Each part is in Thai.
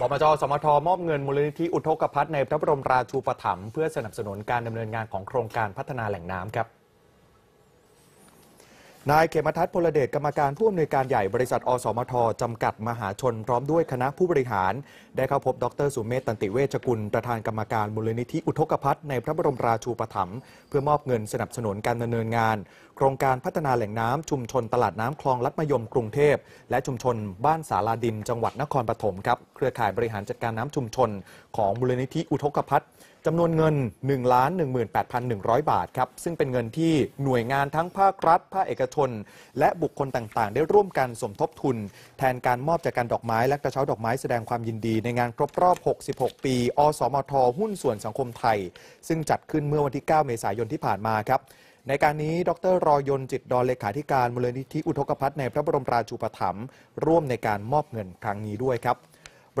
บมจสมทมอบเงินมูลนิธิ อุทกภัในพระบรมราชูปถัมภ์เพื่อสนับสนุนการดำเนินงานของโครงการพัฒนาแหล่งน้ำครับนายเขมทัศน์พลเดชกรรมการผู้อำนวยการใหญ่บริษัทอสมทจำกัดมหาชน พร้อมด้วยคณะผู้บริหาร ได้เข้าพบดรสุมเมธ ตันติเวชกุลประธานกรรมการมูลนิธิอุทกภัทในพระบรมราชูปถัมภ์เพื่อมอบเงินสนับสนุนการดำเนินงาน โครงการพัฒนาแหล่งน้ำชุมชนตลาดน้ำคลองลัดมยมกรุงเทพและชุมชนบ้านสาลาดิน จังหวัดนครปฐมครับเครือข่ายบริหารจัดการน้ำชุมชน ของมูลนิธิอุทกภัทจำนวนเงิน 1 1 8 1 0 0 บาท ครับ ซึ่งเป็นเงินที่หน่วยงานทั้งภาครัฐภาคเอกชน และบุคคลต่างๆ ได้ร่วมกันสมทบทุน แทนการมอบจากการดอกไม้และกระเช้าดอกไม้แสดงความยินดี ในงานครบรอบ 66 ปี อสมทหุ้นส่วนสังคมไทย ซึ่งจัดขึ้นเมื่อวันที่ 9 เมษายนที่ผ่านมาครับ ในการนี้ ดรรอยนจิตดอนเลขาธิการมูลนิธิอุทกพัฒน์ในพระบรมราชูปถัมภ์ร่วมในการมอบเงินครั้งนี้ด้วยครับ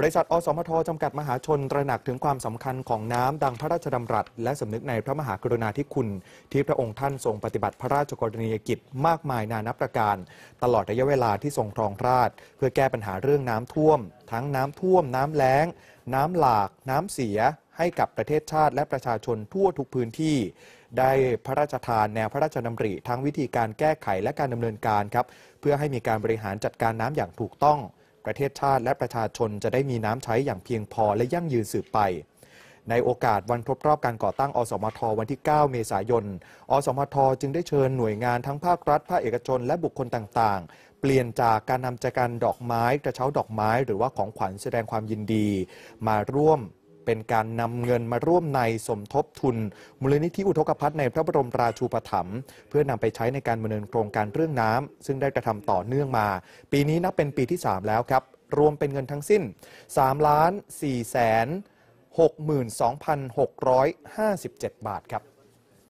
บริษัท อสมทจำกัดมหาชนตระหนักถึงความสำคัญของน้ำดังพระราชดำรัส และสำนึกในพระมหากรุณาธิคุณ ที่พระองค์ท่านทรงปฏิบัติพระราชกรณียกิจมากมายนานับประการ ตลอดระยะเวลาที่ทรงครองราช เพื่อแก้ปัญหาเรื่องน้ำท่วม ทั้งน้ำท่วมน้ำแล้งน้ำหลากน้ำเสียให้กับประเทศชาติและประชาชนทั่วทุกพื้นที่ ได้พระราชทานแนวพระราชดำริทั้งวิธีการแก้ไขและการดำเนินการครับเพื่อให้มีการบริหารจัดการน้ำอย่างถูกต้องประเทศชาติและประชาชนจะได้มีน้ำใช้อย่างเพียงพอและยั่งยืนสืบไป ในโอกาสวันครบรอบการก่อตั้งอสมทวันที่ 9 เมษายน อสมทจึงได้เชิญหน่วยงานทั้งภาครัฐภาคเอกชน และบุคคลต่างๆ เปลี่ยนจากการนำจักรันดอกไม้กระเช้าดอกไม้ หรือว่าของขวัญแสดงความยินดีมาร่วมเป็นการนำเงินมาร่วมในสมทบทุนมูลนิธิอุทกภัทในพระบรมราชูปถัมภ์เพื่อนำไปใช้ในการดำเนินโครงการเรื่องน้ำซึ่งได้กระทำต่อเนื่องมา ปีนี้นับเป็นปีที่ 3 แล้วครับ รวมเป็นเงินทั้งสิ้น3ล้าน4แสน62,657 บาทครับ